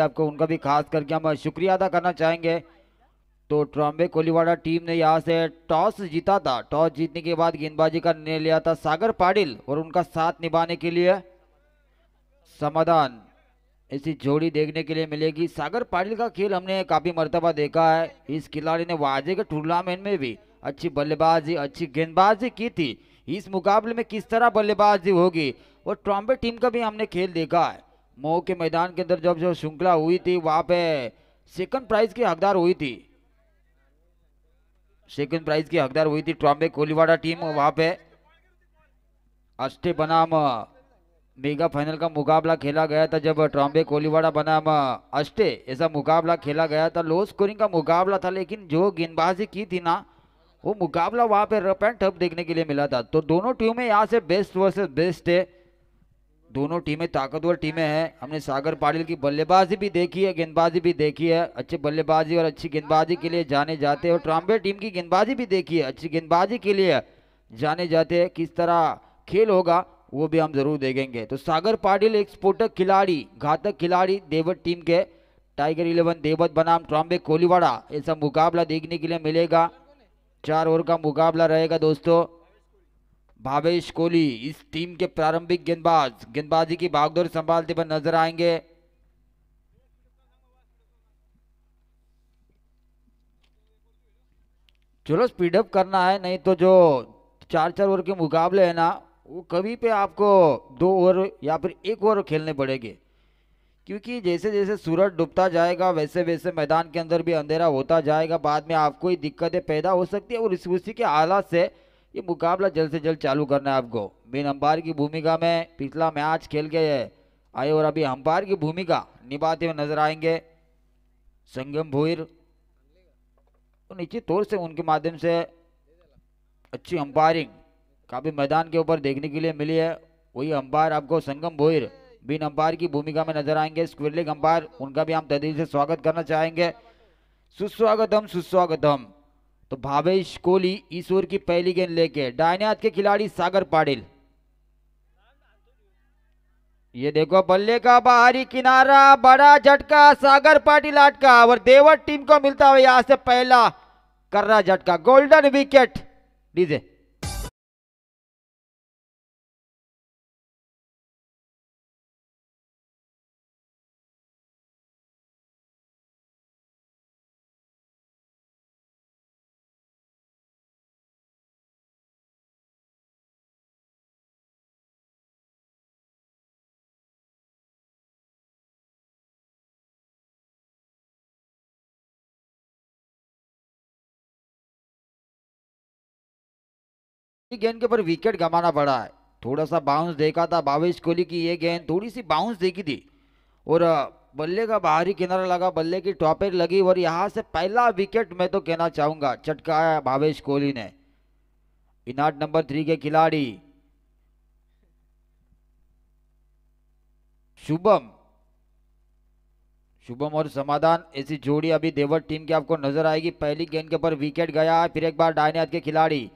आपको उनका भी खास करके हम शुक्रिया अदा करना चाहेंगे तो ट्रॉम्बे कोलीवाड़ा टीम ने यहाँ से टॉस जीता था टॉस जीतने के बाद गेंदबाजी का निर्णय लिया था सागर पाटिल और उनका साथ निभाने के लिए समाधान ऐसी जोड़ी देखने के लिए मिलेगी सागर पाटिल का खेल हमने काफ़ी मरतबा देखा है इस खिलाड़ी ने वाजे के टूर्नामेंट में भी अच्छी बल्लेबाजी अच्छी गेंदबाजी की थी इस मुकाबले में किस तरह बल्लेबाजी होगी और ट्रॉम्बे टीम का भी हमने खेल देखा है मऊ के मैदान के अंदर जब जो श्रृंखला हुई थी वहां पे सेकंड प्राइज की हकदार हुई थी सेकंड प्राइज की हकदार हुई थी ट्रॉम्बे कोलीवाड़ा टीम वहां पे अष्टे बनाम मेगा फाइनल का मुकाबला खेला गया था जब ट्रॉम्बे कोलीवाड़ा बनाम अष्टे ऐसा मुकाबला खेला गया था लो स्कोरिंग का मुकाबला था लेकिन जो गेंदबाजी की थी ना वो मुकाबला वहां पे रफ एंड टफ देखने के लिए मिला था तो दोनों टीमें यहाँ से बेस्ट वर्सेस बेस्ट है दोनों टीमें ताकतवर टीमें हाँ। हैं हमने सागर पाटिल की बल्लेबाजी भी देखी है गेंदबाजी भी देखी है अच्छे बल्लेबाजी और अच्छी गेंदबाजी के लिए जाने जाते हैं और ट्राम्बे टीम की गेंदबाजी भी देखी है अच्छी गेंदबाजी के लिए जाने जाते हैं किस तरह खेल होगा वो भी हम जरूर देखेंगे तो सागर पाटिल एक स्फोटक खिलाड़ी घातक खिलाड़ी देवत टीम के टाइगर इलेवन देवत बनाम ट्राम्बे कोलीवाड़ा ऐसा मुकाबला देखने के लिए मिलेगा चार ओवर का मुकाबला रहेगा दोस्तों भावेश कोहली इस टीम के प्रारंभिक गेंदबाज गेंदबाजी की भागदौर संभालते हुए नजर आएंगे चलो स्पीडअप करना है नहीं तो जो चार चार ओवर के मुकाबले है ना वो कभी पे आपको दो ओवर या फिर एक ओवर खेलने पड़ेंगे क्योंकि जैसे जैसे सूरज डूबता जाएगा वैसे वैसे मैदान के अंदर भी अंधेरा होता जाएगा बाद में आपको ही दिक्कतें पैदा हो सकती है और इस उसी के आला से ये मुकाबला जल्द से जल्द चालू करना है आपको बिन अंपायर की भूमिका में पिछला मैच खेल गए आए और अभी अंपायर की भूमिका निभाते हुए नजर आएंगे संगम भोईर तो निश्चित तौर से उनके माध्यम से अच्छी अंपायरिंग काफ़ी मैदान के ऊपर देखने के लिए मिली है वही अंपायर आपको संगम भोईर बिन अंपायर की भूमिका में नजर आएंगे स्क्वेयर अंपायर उनका भी हम तदी से स्वागत करना चाहेंगे सुस्वागतम सुस्वागतम तो भावेश कोहली इस की पहली गेंद लेके डायनाथ के खिलाड़ी सागर पाटिल ये देखो बल्ले का बाहरी किनारा बड़ा झटका सागर पाटिल आटका और देवर टीम को मिलता हुआ यहां से पहला कर्रा झटका गोल्डन विकेट डीजे गेंद के ऊपर विकेट गमाना पड़ा है थोड़ा सा बाउंस देखा था भावेश कोहली की ये गेंद थोड़ी सी बाउंस देखी थी और बल्ले का बाहरी किनारा लगा बल्ले की टॉपेर लगी और यहाँ से पहला विकेट मैं तो कहना चाहूँगा चटकाया भावेश कोहली ने इनाट नंबर थ्री के खिलाड़ी शुभम शुभम और समाधान ऐसी जोड़ी अभी देवर टीम की आपको नजर आएगी पहली गेंद के ऊपर विकेट गया फिर एक बार डायने के खिलाड़ी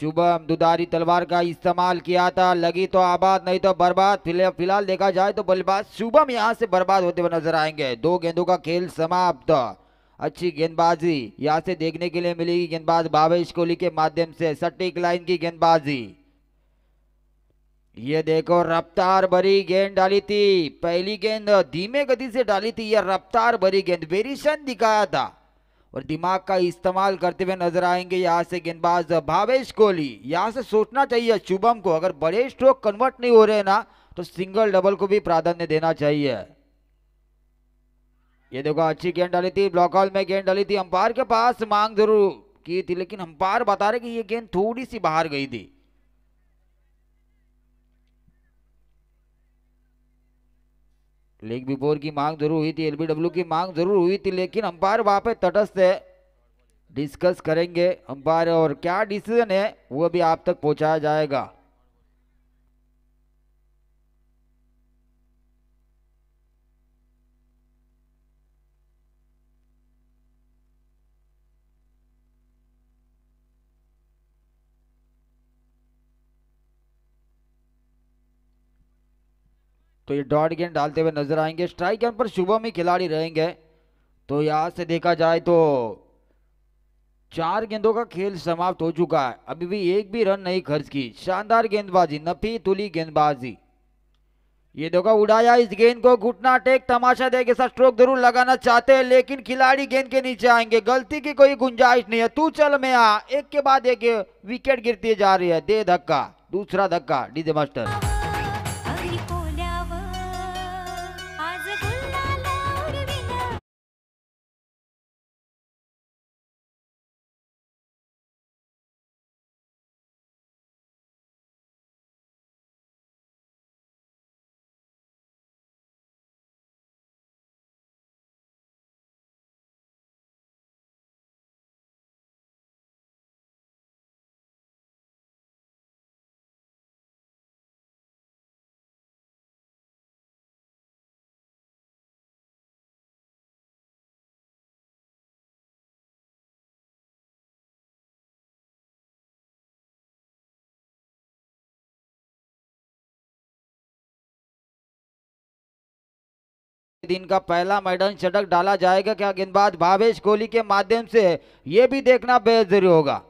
शुभम दुदारी तलवार का इस्तेमाल किया था लगी तो आबाद नहीं तो बर्बाद फिलहाल देखा जाए तो बल्लेबाज शुभम यहाँ से बर्बाद होते हुए नजर आएंगे दो गेंदों का खेल समाप्त अच्छी गेंदबाजी यहाँ से देखने के लिए मिलेगी गेंदबाज भावेश कोहली के माध्यम से सटीक लाइन की गेंदबाजी ये देखो रफ्तार भरी गेंद डाली थी पहली गेंद धीमे गति से डाली थी यह रफ्तार भरी गेंद वेरिएशन दिखाया था और दिमाग का इस्तेमाल करते हुए नजर आएंगे यहाँ से गेंदबाज भावेश कोहली यहाँ से सोचना चाहिए शुभम को अगर बड़े स्ट्रोक कन्वर्ट नहीं हो रहे ना तो सिंगल डबल को भी प्राधान्य देना चाहिए ये देखो अच्छी गेंद डाली थी ब्लॉक हॉल में गेंद डाली थी अंपायर के पास मांग जरूर की थी लेकिन अंपायर बता रहे कि ये गेंद थोड़ी सी बाहर गई थी लेग बिफोर की मांग जरूर हुई थी एलबीडब्ल्यू की मांग जरूर हुई थी लेकिन अंपायर वहाँ पे तटस्थ है डिस्कस करेंगे अंपायर और क्या डिसीजन है वो भी आप तक पहुँचाया जाएगा तो ये डॉट गेंद डालते हुए नजर आएंगे स्ट्राइक गेंद पर शुभम ही खिलाड़ी रहेंगे तो यहाँ से देखा जाए तो चार गेंदों का खेल समाप्त हो चुका है अभी भी एक भी रन नहीं खर्च की शानदार गेंदबाजी नफी तुली गेंदबाजी ये देखो उड़ाया इस गेंद को घुटना टेक तमाशा देके साथ स्ट्रोक जरूर लगाना चाहते हैं लेकिन खिलाड़ी गेंद के नीचे आएंगे गलती की कोई गुंजाइश नहीं है तू चल में आ एक के बाद एक विकेट गिरती जा रही है दे धक्का दूसरा धक्का डीजे मास्टर दिन का पहला मैदान चटक डाला जाएगा क्या गेंदबाज भावेश कोहली के माध्यम से यह भी देखना बेहद जरूरी होगा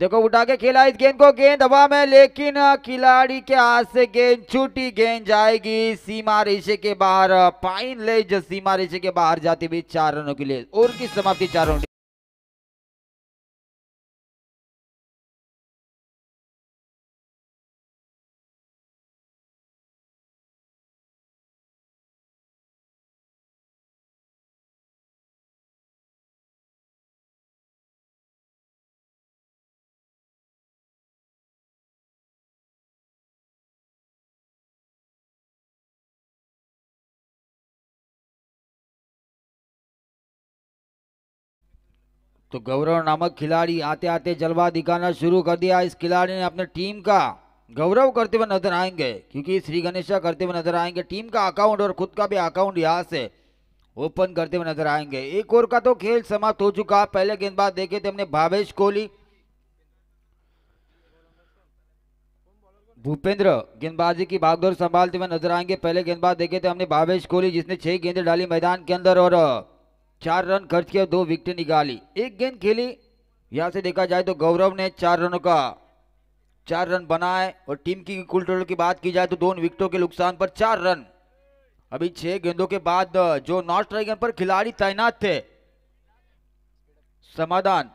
देखो उठा के खेला इस गेंद को गेंद हवा में लेकिन खिलाड़ी के हाथ से गेंद छूटी गेंद जाएगी सीमा रेशे के बाहर पाइन ले जो सीमा रेशे के बाहर जाती हुई चार रनों के लिए और की समाप्ति चार रन तो गौरव नामक खिलाड़ी आते आते जलवा दिखाना शुरू कर दिया इस खिलाड़ी ने अपने टीम का गौरव करते हुए नजर आएंगे क्योंकि श्री गणेशा करते हुए नजर आएंगे टीम का अकाउंट और खुद का भी अकाउंट यहाँ से ओपन करते हुए नजर आएंगे एक ओवर का तो खेल समाप्त हो चुका पहले गेंदबाज देखे थे हमने भावेश कोहली भूपेंद्र गेंदबाजी की भागदौड़ संभालते हुए नजर आएंगे पहले गेंदबाज देखे थे हमने भावेश कोहली जिसने छह गेंदे डाली मैदान के अंदर और चार रन खर्च किया दो विकेट निकाली एक गेंद खेली यहाँ से देखा जाए तो गौरव ने चार रनों का चार रन बनाए और टीम की कुल टोटल की बात की जाए तो दोनों विकेटों के नुकसान पर चार रन अभी छह गेंदों के बाद जो नॉन स्ट्राइक पर खिलाड़ी तैनात थे समाधान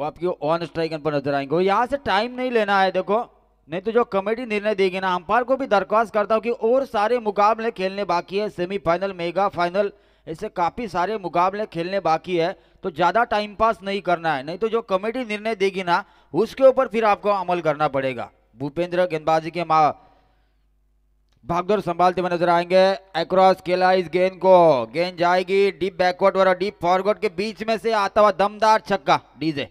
वो आपकी ऑन स्ट्राइक पर नजर आएंगे यहाँ से टाइम नहीं लेना है देखो नहीं तो जो कमेटी निर्णय देगी ना अंपायर को भी दरख्वास्त करता हूँ कि और सारे मुकाबले खेलने बाकी है सेमीफाइनल मेगा फाइनल ऐसे काफ़ी सारे मुकाबले खेलने बाकी है तो ज़्यादा टाइम पास नहीं करना है नहीं तो जो कमेटी निर्णय देगी ना उसके ऊपर फिर आपको अमल करना पड़ेगा भूपेंद्र गेंदबाजी के माँ भागदौड़ संभालते हुए नजर आएंगे एक्रॉस खेला इस गेंद को गेंद जाएगी डीप बैकवर्ड और डीप फॉरवर्ड के बीच में से आता हुआ दमदार छक्का डीजे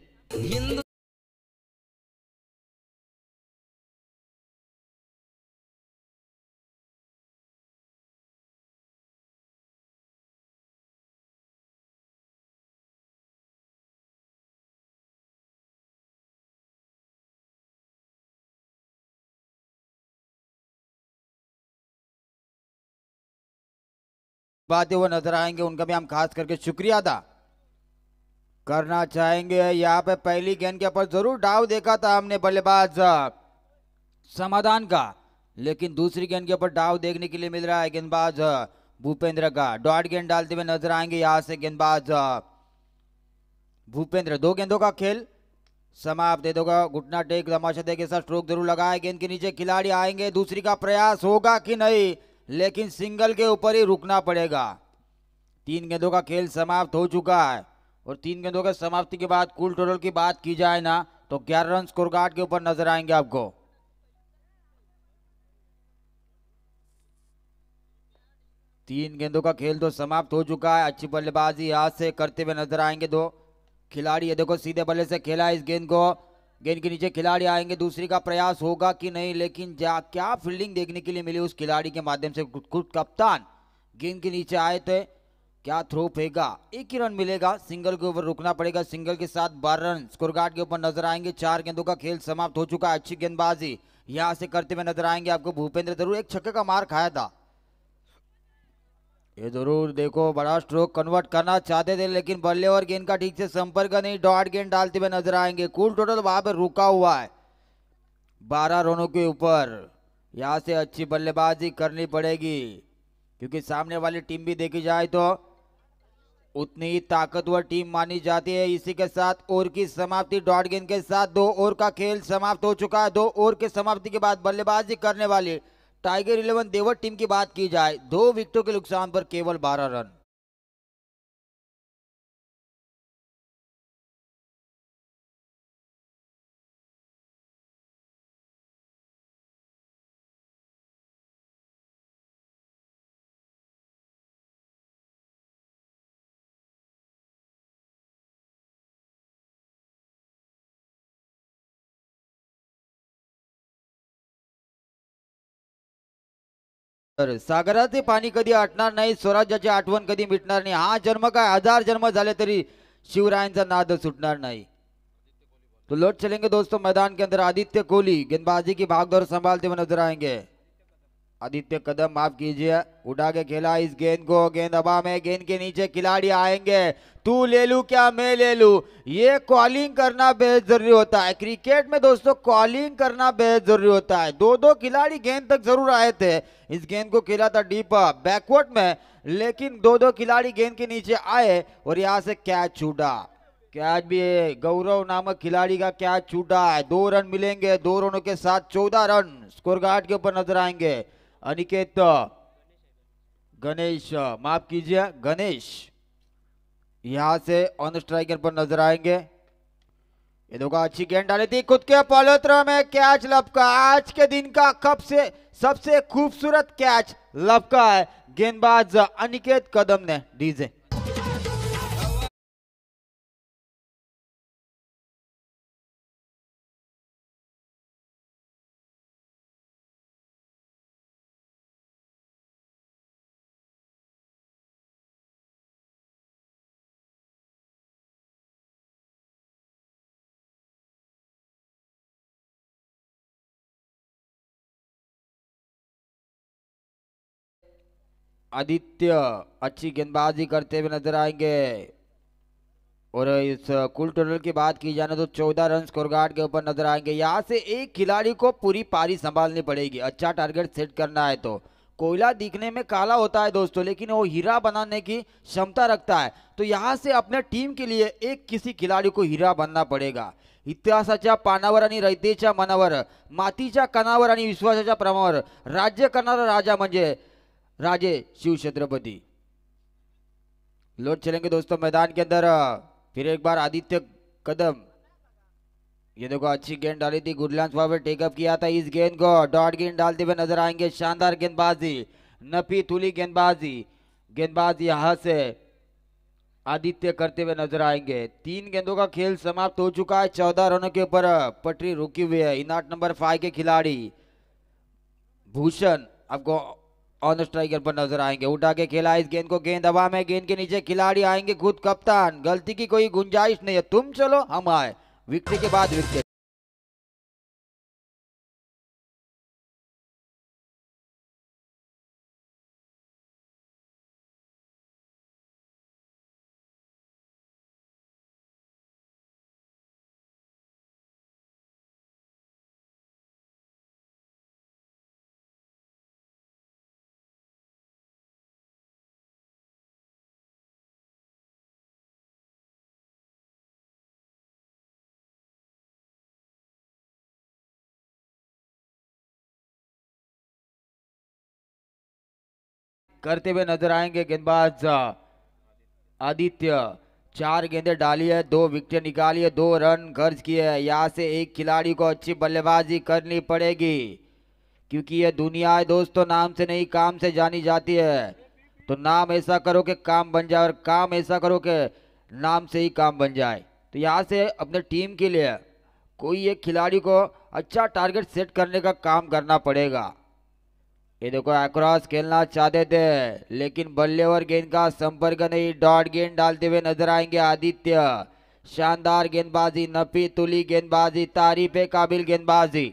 पाते हुए नजर आएंगे उनका भी हम खास करके शुक्रिया अदा करना चाहेंगे यहाँ पे पहली गेंद के ऊपर जरूर डाव देखा था हमने बल्लेबाज समाधान का लेकिन दूसरी गेंद के ऊपर डाव देखने के लिए मिल रहा है गेंदबाज भूपेंद्र का डॉट गेंद डालते हुए नजर आएंगे यहाँ से गेंदबाज भूपेंद्र दो गेंदों का खेल समाप्त दे दोगा घुटना टेक तमाशा देखे सर स्ट्रोक जरूर लगाए गेंद के नीचे खिलाड़ी आएंगे दूसरी का प्रयास होगा कि नहीं लेकिन सिंगल के ऊपर ही रुकना पड़ेगा तीन गेंदों का खेल समाप्त हो चुका है और तीन गेंदों के समाप्ति के बाद कुल टोटल की बात की जाए ना तो ग्यारह रन स्कोर कार्ड के ऊपर नजर आएंगे आपको तीन गेंदों का खेल तो समाप्त हो चुका है अच्छी बल्लेबाजी हाथ से करते हुए नजर आएंगे दो खिलाड़ी ये देखो सीधे बल्ले से खेला इस गेंद को गेंद के नीचे खिलाड़ी आएंगे दूसरी का प्रयास होगा कि नहीं लेकिन जा क्या फील्डिंग देखने के लिए मिली उस खिलाड़ी के माध्यम से खुद कप्तान गेंद के नीचे आए थे क्या थ्रो फेगा एक ही रन मिलेगा सिंगल के ऊपर रुकना पड़ेगा सिंगल के साथ बारह रन स्कोर गार्ड के ऊपर नजर आएंगे चार गेंदों का खेल समाप्त हो चुका है अच्छी गेंदबाजी यहाँ से करते हुए नजर आएंगे आपको भूपेंद्र जरूर एक छक्के का मार खाया था ये जरूर देखो बड़ा स्ट्रोक कन्वर्ट करना चाहते थे लेकिन बल्ले और गेंद का ठीक से संपर्क नहीं डॉट गेंद डालते हुए नजर आएंगे कुल टोटल वहां पर रुका हुआ है बारह रनों के ऊपर यहाँ से अच्छी बल्लेबाजी करनी पड़ेगी क्योंकि सामने वाली टीम भी देखी जाए तो उतनी ही ताकतवर टीम मानी जाती है इसी के साथ ओवर की समाप्ति डॉट गेंद के साथ दो ओवर का खेल समाप्त हो चुका है दो ओवर के समाप्ति के बाद बल्लेबाजी करने वाली टाइगर इलेवन देवर टीम की बात की जाए दो विकेटों के नुकसान पर केवल बारह रन तर सागराचे पाणी कधी आटणार नाही स्वराज्याची आठवण कधी मिटणार नाही हा जन्म काय हजार जन्म झाले तरी शिवरायांचा नाद सुटणार नाही तो लौट चलेंगे दोस्तों मैदान के अंदर आदित्य कोहली गेंदबाजी की भागदौड़ संभालते हुए नजर आएंगे आदित्य कदम माफ कीजिए उठा के खेला इस गेंद को गेंद हवा में गेंद के नीचे खिलाड़ी आएंगे तू ले लू क्या मैं ले लू ये कॉलिंग करना बेहद जरूरी होता है क्रिकेट में दोस्तों कॉलिंग करना बेहद जरूरी होता है दो दो खिलाड़ी गेंद तक जरूर आए थे इस गेंद को खेला था डीप बैकवर्ड में लेकिन दो दो खिलाड़ी गेंद के नीचे आए और यहाँ से कैच छूटा कैच भी गौरव नामक खिलाड़ी का कैच छूटा है दो रन मिलेंगे दो रनों के साथ चौदह रन स्कोर गार्ड के ऊपर नजर आएंगे अनिकेत गणेश माफ कीजिए गणेश यहां से ऑन स्ट्राइकर पर नजर आएंगे ये देखो अच्छी गेंद डाली थी खुद के पॉलोत्र में कैच लपका आज के दिन का कब से सबसे खूबसूरत कैच लपका है गेंदबाज अनिकेत कदम ने डीजे आदित्य अच्छी गेंदबाजी करते हुए नजर आएंगे और इस कुल टोटल की बात की जाए तो चौदह रन स्कोर गार्ड के ऊपर नजर आएंगे यहाँ से एक खिलाड़ी को पूरी पारी संभालनी पड़ेगी अच्छा टारगेट सेट करना है तो कोयला दिखने में काला होता है दोस्तों लेकिन वो हीरा बनाने की क्षमता रखता है तो यहाँ से अपने टीम के लिए एक किसी खिलाडी को हीरा बनना पडेगा इतिहासा पानावर रैते मनावर माती कनावर विश्वास प्रमावर राज्य करना राजा मजे राजे शिव छत्रपति लौट चलेंगे दोस्तों मैदान के अंदर फिर एक बार आदित्य कदम ये देखो अच्छी गेंद डाली थी गुड लॉन्च पर टेकअप किया था इस गेंद को डॉट गेंद डालते हुए नजर आएंगे शानदार गेंदबाजी नपी तुली गेंदबाजी गेंदबाज यहां से आदित्य करते हुए नजर आएंगे तीन गेंदों का खेल समाप्त हो चुका है चौदह रनों के ऊपर पटरी रुकी हुई है इनाट नंबर फाइव के खिलाड़ी भूषण आपको ऑन स्ट्राइकर पर नजर आएंगे उठा के खेला इस गेंद को गेंद हवा में गेंद के नीचे खिलाड़ी आएंगे खुद कप्तान गलती की कोई गुंजाइश नहीं है तुम चलो हम आए विकेट के बाद विकेट करते हुए नजर आएंगे गेंदबाज आदित्य चार गेंदे डाली है दो विकेट निकाली है दो रन खर्च किए है यहाँ से एक खिलाड़ी को अच्छी बल्लेबाजी करनी पड़ेगी क्योंकि ये दुनिया है दोस्तों तो नाम से नहीं काम से जानी जाती है तो नाम ऐसा करो कि काम बन जाए और काम ऐसा करो कि नाम से ही काम बन जाए तो यहाँ से अपने टीम के लिए कोई एक खिलाड़ी को अच्छा टारगेट सेट करने का काम करना पड़ेगा ये देखो अक्रॉस खेलना चाहते थे लेकिन बल्ले और गेंद का संपर्क नहीं डॉट गेंद डालते हुए नजर आएंगे आदित्य शानदार गेंदबाजी नपी तुली गेंदबाजी तारीफे काबिल गेंदबाजी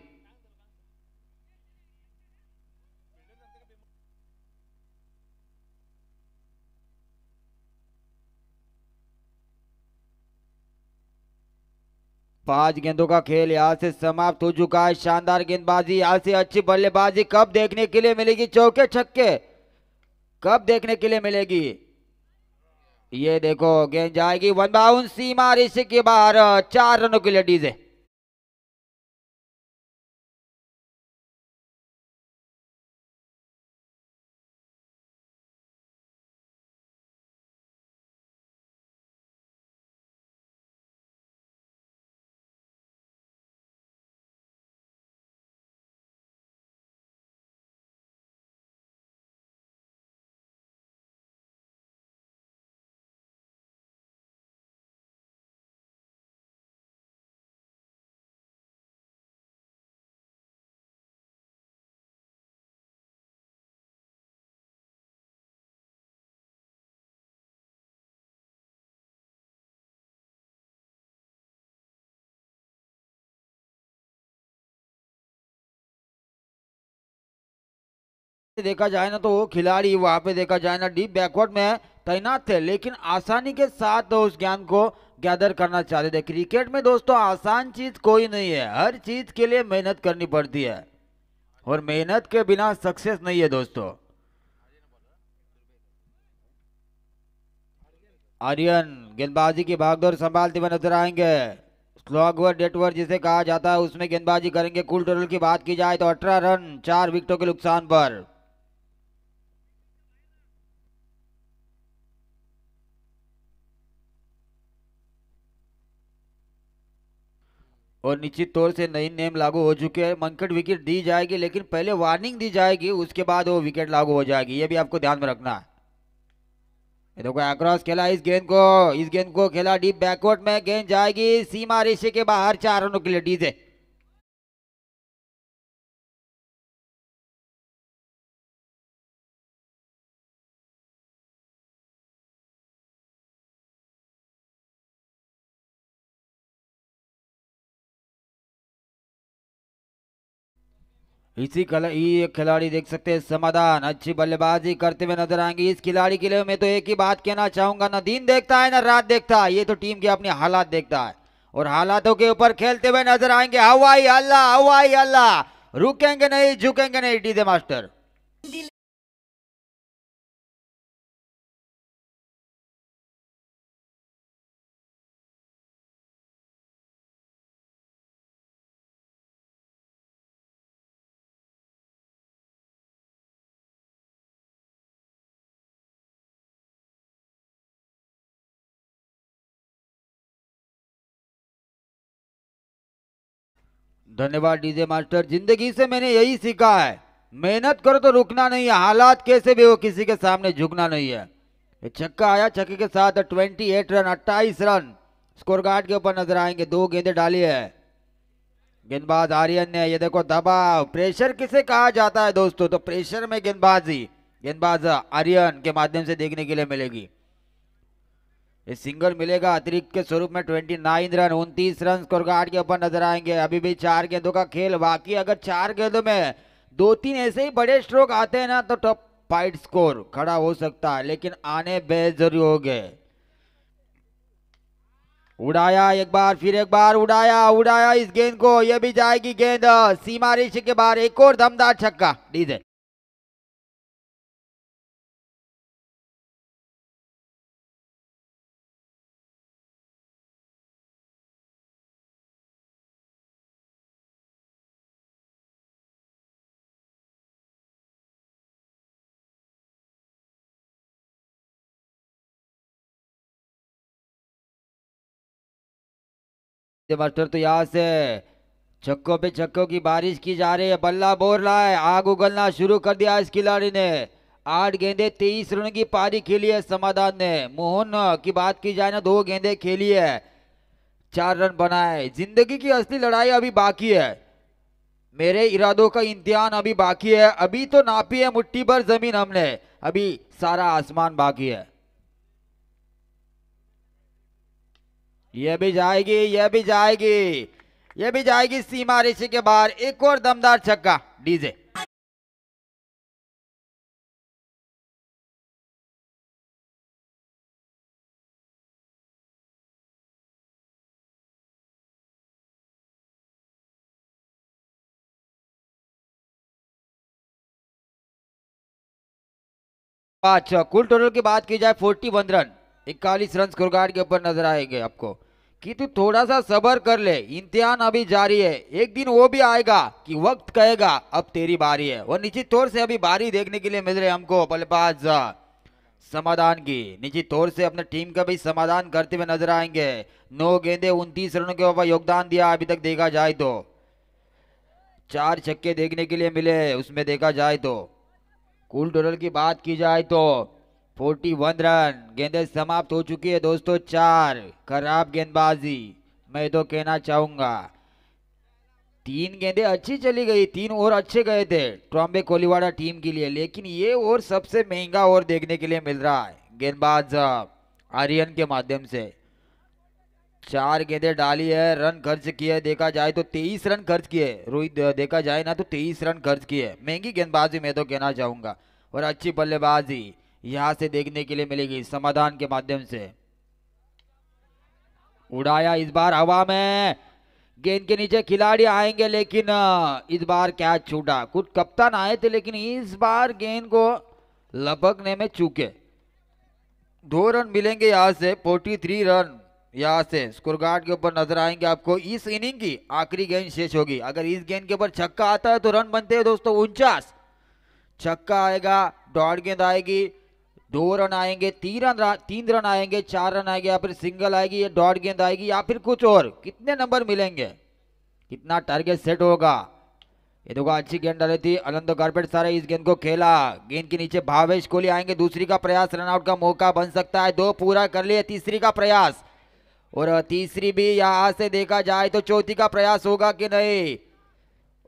पांच गेंदों का खेल यहाँ से समाप्त हो चुका है शानदार गेंदबाजी यहाँ से अच्छी बल्लेबाजी कब देखने के लिए मिलेगी चौके छक्के कब देखने के लिए मिलेगी ये देखो गेंद जाएगी वन बाउंड सीमा ऋषि के बाहर चार रनों के लिए डीजे देखा जाए ना तो वो खिलाड़ी वहाँ पे देखा जाए ना डीप बैकवर्ड में तैनात थे लेकिन आसानी के साथ तो उस ज्ञान को गैदर करना चाहते थे क्रिकेट में दोस्तों आसान चीज़ कोई नहीं है हर चीज़ के लिए मेहनत करनी पड़ती है और मेहनत के बिना सक्सेस नहीं है दोस्तों आर्यन गेंदबाजी की भागदौड़ संभालते हुए नजर आएंगे स्लॉग वर डेट वर जिसे कहा जाता है उसमें गेंदबाजी करेंगे कुल टोटल की बात की जाए तो अठारह रन चार विकेटों के नुकसान पर और निश्चित तौर से नई नियम लागू हो चुके हैं मंकट विकेट दी जाएगी लेकिन पहले वार्निंग दी जाएगी उसके बाद वो विकेट लागू हो जाएगी ये भी आपको ध्यान में रखना है ये देखो अक्रॉस खेला इस गेंद को इस गेंद को खेला डीप बैकवर्ड में गेंद जाएगी सीमा रेशे के बाहर चार रनों के लिए डीजे इसी कला ये खिलाड़ी देख सकते हैं समाधान अच्छी बल्लेबाजी करते हुए नजर आएंगे इस खिलाड़ी के लिए मैं तो एक ही बात कहना चाहूंगा ना दिन देखता है ना रात देखता है ये तो टीम के अपने हालात देखता है और हालातों के ऊपर खेलते हुए नजर आएंगे हवाई अल्लाह हवाई अल्लाह रुकेंगे नहीं झुकेंगे नहीं डीजे मास्टर धन्यवाद डीजे मास्टर जिंदगी से मैंने यही सीखा है मेहनत करो तो रुकना नहीं है हालात कैसे भी हो किसी के सामने झुकना नहीं है छक्का आया छक्के के साथ ट्वेंटी एट रन अट्ठाईस रन स्कोर कार्ड के ऊपर नजर आएंगे दो गेंदे डाली है गेंदबाज आर्यन ने ये देखो दबाव प्रेशर किसे कहा जाता है दोस्तों तो प्रेशर में गेंदबाजी गेंदबाज आर्यन के माध्यम से देखने के लिए मिलेगी सिंगल मिलेगा अतिरिक्त के स्वरूप में ट्वेंटी नाइन रन उनतीस रन स्कोर गार्ड के ऊपर नजर आएंगे अभी भी चार गेंदों का खेल बाकी अगर चार गेंदों में दो तीन ऐसे ही बड़े स्ट्रोक आते हैं ना तो टॉप फाइट स्कोर खड़ा हो सकता है लेकिन आने जरूरी हो गए उड़ाया एक बार फिर एक बार उड़ाया उड़ाया इस गेंद को यह भी जाएगी गेंद सीमा ऋषि के बाहर एक और दमदार छक्का डीजे मास्टर तो यहाँ से छक्कों पे छक्कों की बारिश की जा रही है बल्ला बोर रहा है आग उगलना शुरू कर दिया इस खिलाड़ी ने आठ गेंदे तेईस रन की पारी खेली है समाधान ने मोहन की बात की जाए ना दो गेंदे खेली है चार रन बनाए जिंदगी की असली लड़ाई अभी बाकी है मेरे इरादों का इम्तिहान अभी बाकी है अभी तो नापी है मुट्ठी भर जमीन हमने अभी सारा आसमान बाकी है यह भी जाएगी यह भी जाएगी यह भी जाएगी सीमा ऋषि के बाहर एक और दमदार छक्का डीजे अच्छा कुल टोटल की बात की जाए 41 रन इकतालीस रन स्कोरगार्ड के ऊपर नजर आएंगे आपको कि तू थोड़ा सा सबर कर ले इम्तिहान अभी जारी है एक दिन वो भी आएगा कि वक्त कहेगा अब तेरी बारी है और निश्चित तौर से अभी बारी देखने के लिए मिल रहे हमको बल्लेबाज समाधान की निजी तौर से अपने टीम का भी समाधान करते हुए नजर आएंगे नौ गेंदे उनतीस रनों के ऊपर योगदान दिया अभी तक देखा जाए तो चार छक्के देखने के लिए मिले उसमें देखा जाए तो कुल टोटल की बात की जाए तो फोर्टी वन रन गेंदे समाप्त हो चुकी है दोस्तों चार खराब गेंदबाजी मैं तो कहना चाहूँगा तीन गेंदे अच्छी चली गई तीन ओवर अच्छे गए थे ट्रॉम्बे कोलीवाड़ा टीम के लिए लेकिन ये ओवर सबसे महंगा ओवर देखने के लिए मिल रहा है गेंदबाज आर्यन के माध्यम से चार गेंदे डाली है रन खर्च किए देखा जाए तो तेईस रन खर्च किए रोहित देखा जाए ना तो तेईस रन खर्च किए महंगी गेंदबाजी मैं तो कहना चाहूंगा और अच्छी बल्लेबाजी यहां से देखने के लिए मिलेगी समाधान के माध्यम से उड़ाया इस बार हवा में गेंद के नीचे खिलाड़ी आएंगे लेकिन इस बार कैच छूटा कुछ कप्तान आए थे लेकिन इस बार गेंद को लपकने में चूके दो रन मिलेंगे यहां से फोर्टी थ्री रन यहां से स्कोर गार्ड के ऊपर नजर आएंगे आपको इस इनिंग की आखिरी गेंद शेष होगी अगर इस गेंद के ऊपर छक्का आता है तो रन बनते हैं दोस्तों उनचास छक्का आएगा डॉट गेंद आएगी दो रन आएंगे तीन रन तीन रन आएंगे चार रन आएंगे या फिर सिंगल आएगी या डॉट गेंद आएगी या फिर कुछ और कितने नंबर मिलेंगे कितना टारगेट सेट होगा ये देखो अच्छी गेंद डाली थी अनंत कार्पेट सारे इस गेंद को खेला गेंद के नीचे भावेश कोहली आएंगे दूसरी का प्रयास रनआउट का मौका बन सकता है दो पूरा कर लिए तीसरी का प्रयास और तीसरी भी यहाँ से देखा जाए तो चौथी का प्रयास होगा कि नहीं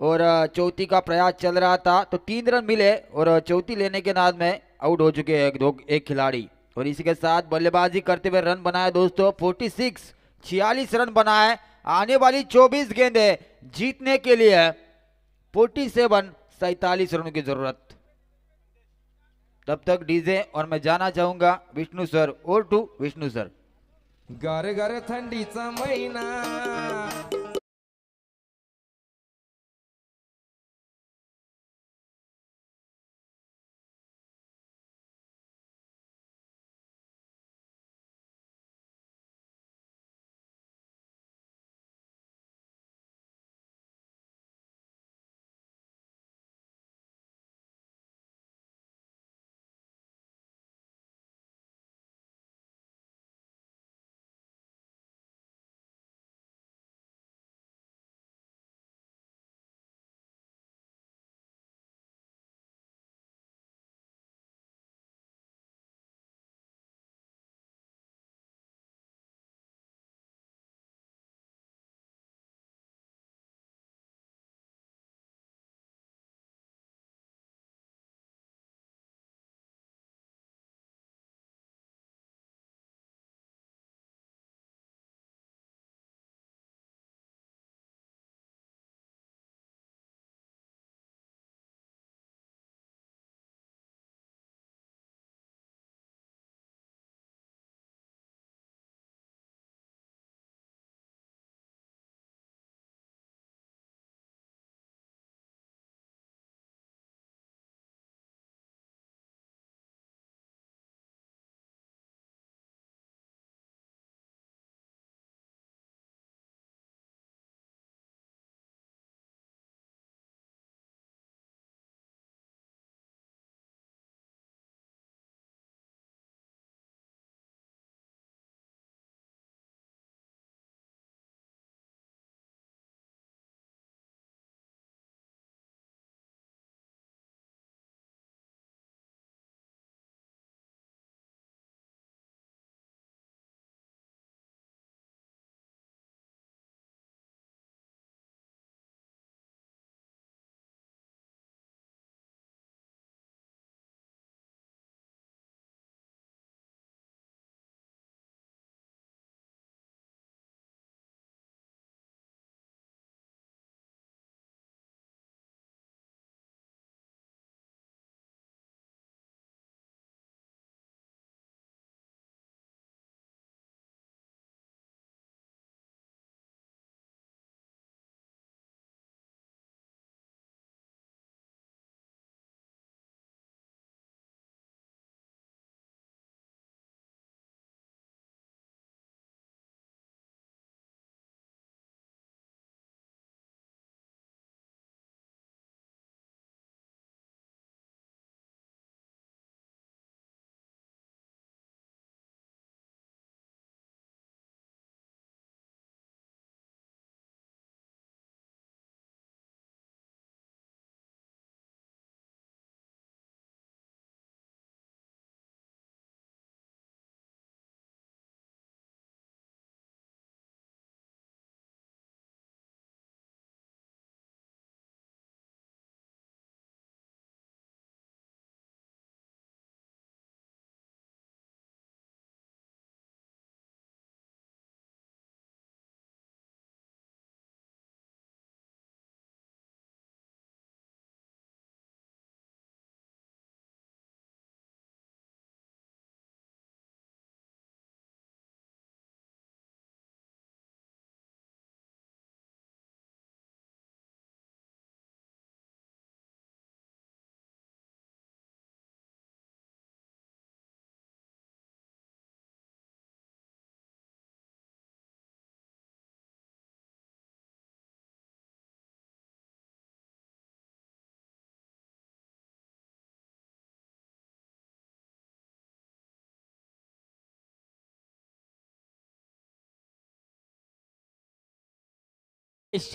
और चौथी का प्रयास चल रहा था तो तीन रन मिले और चौथी लेने के नाद में आउट हो चुके हैं दो एक खिलाड़ी और इसी के साथ बल्लेबाजी करते हुए रन बनाया दोस्तों फोर्टी सिक्स छियालीस रन बनाए आने वाली चौबीस गेंदे जीतने के लिए फोर्टी सेवन सैतालीस रनों की जरूरत तब तक डीजे और मैं जाना चाहूंगा Vishnu sir over to Vishnu sir गारे गारे ठंडीचा महीना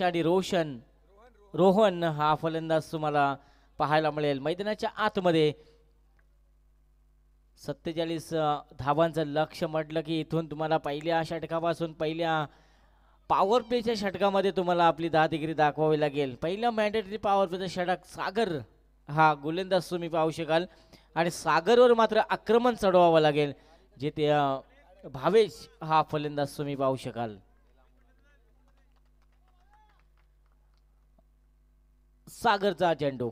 आणि रोशन रोहन हा फलंदाज तुम्हाला पाहायला मिळेल मैदानाच्या आतमध्ये सत्तेचाळीस धावांचं लक्ष म्हटलं की इथून तुम्हाला पहिल्या षटकापासून पहिल्या पॉवर प्लेच्या षटकामध्ये तुम्हाला आपली दहा डिग्री दाखवावी लागेल पहिल्या मॅन्डेटरी पॉवर प्लेचा षटक सागर हा गोलंदाज तुम्ही पाहू शकाल आणि सागरवर मात्र आक्रमण चढवावं लागेल जेथे भावेश हा फलंदाज तुम्ही पाहू शकाल सागरचा चेंडू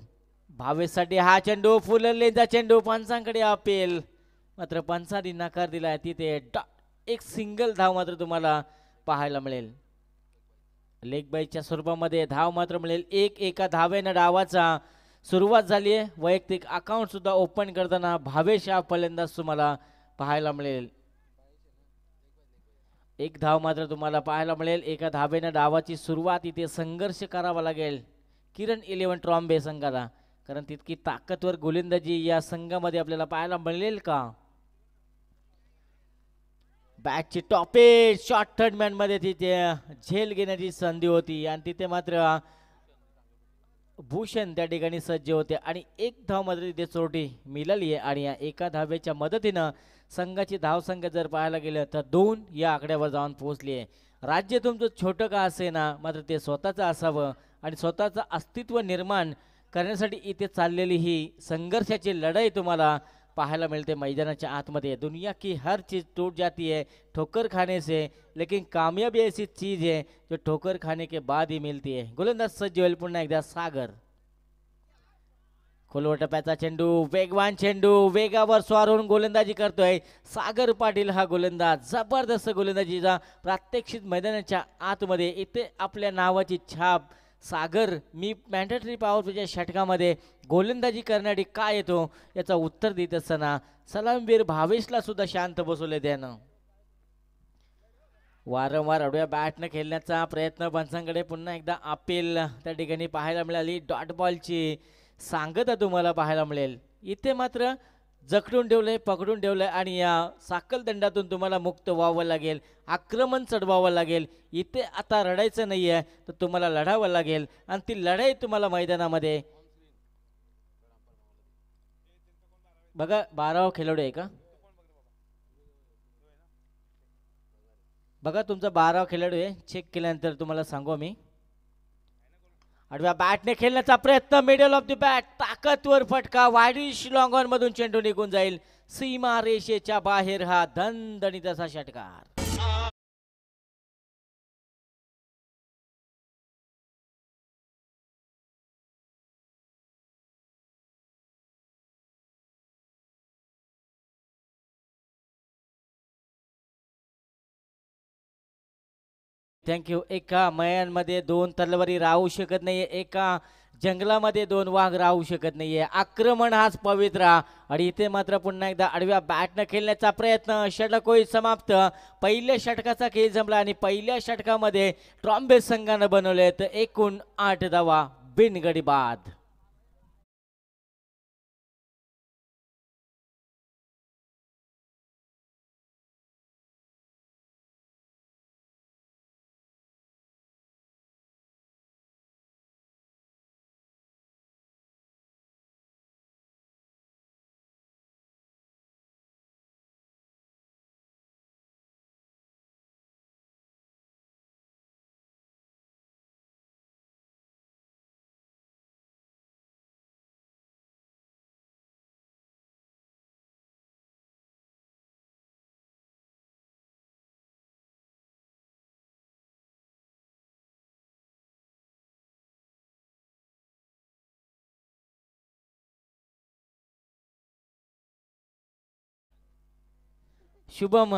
भावेसाठी हा चेंडू फुललेचा चेंडू पंचांकडे अपेल मात्र पंचांनी नकार दिला तिथे एक सिंगल धाव मात्र तुम्हाला पाहायला मिळेल लेग बाईच्या स्वरूपामध्ये धाव मात्र मिळेल एक एका धावेनं डावाचा सुरुवात झाली आहे वैयक्तिक अकाउंट सुद्धा ओपन करताना भावेश हा फलंदाज तुम्हाला पाहायला मिळेल एक धाव मात्र तुम्हाला पाहायला मिळेल एका धावेनं डावाची सुरुवात इथे संघर्ष करावा लागेल किरण इलेवन ट्रॉम्बे संघाला कारण तितकी ताकदवर गोलंदाजी या संघामध्ये आपल्याला पाहायला मिळेल का बॅटची टॉपेज शॉर्ट थर्ड मध्ये तिथे झेल घेण्याची संधी होती आणि तिथे मात्र भूषण त्या ठिकाणी सज्ज होते आणि एक धाव मात्र तिथे चोरटी मिळाली आहे आणि या एका धावेच्या मदतीनं संघाची धावसंख्या जर पाहायला गेलं तर दोन या आकड्यावर जाऊन पोहोचली आहे राज्य तुमचं छोटं का असे ना मात्र ते स्वतःचं असावं आणि स्वतःचं अस्तित्व निर्माण करण्यासाठी इथे चाललेली ही संघर्षाची लढाई तुम्हाला पाहायला मिळते मैदानाच्या आतमध्ये दुनिया की हर चीज़ टूट जाती है ठोकर खाने से लेकिन कामयाबी ऐसी चीज़ है जो ठोकर खाने के बाद ही मिलती है गोलंदाज सज्ज होईल पुन्हा एकदा सागर खोलवर चेंडू वेगवान चेंडू वेगावर स्वार होऊन गोलंदाजी करतोय सागर पाटील हा गोलंदाज जबरदस्त गोलंदाजीचा प्रात्यक्षित मैदानाच्या आतमध्ये इथे आपल्या नावाची छाप सागर मी मॅन्डेटरी पावरच्या षटकामध्ये गोलंदाजी करण्यासाठी काय येतो याचा उत्तर देत असताना सलामवीर भावेशला सुद्धा शांत बसवले त्यानं वारंवार अडव्या बॅटनं खेळण्याचा प्रयत्न पंचांकडे पुन्हा एकदा अपील त्या ठिकाणी पाहायला मिळाली डॉट बॉलची सांगता तुम्हाला पाहायला मिळेल इथे मात्र जखडून ठेवलंय पकडून ठेवलंय आणि या दंडातून तुम्हाला मुक्त व्हावं लागेल आक्रमण चढवावं लागेल इथे आता रडायचं नाही आहे तर तुम्हाला लढावं लागेल आणि ती लढाई तुम्हाला मैदानामध्ये बघा बारावा खेळाडू आहे का बघा तुमचा बारावा खेळाडू आहे चेक केल्यानंतर तुम्हाला सांगू मी आडव्या बॅटने खेळण्याचा प्रयत्न मिडल ऑफ द बॅट ताकदवर फटका वाढी लॉंगॉन मधून चेंडू निघून जाईल सीमा रेषेच्या बाहेर हा दणदणीत असा षटकार थँक्यू एका मयांमध्ये दोन तलवारी राहू शकत नाहीये एका जंगलामध्ये दोन वाघ राहू शकत नाहीये आक्रमण हाच पवित्रा आणि इथे मात्र पुन्हा एकदा आडव्या बॅटनं खेळण्याचा प्रयत्न षटक होईल समाप्त पहिल्या षटकाचा खेळ जमला आणि पहिल्या षटकामध्ये ट्रॉम्बे संघानं बनवले तर एकूण आठ धावा बिनगडी बाद शुभम